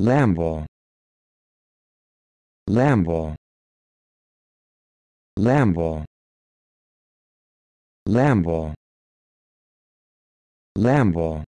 Lambo Lambo Lambo Lambo Lambo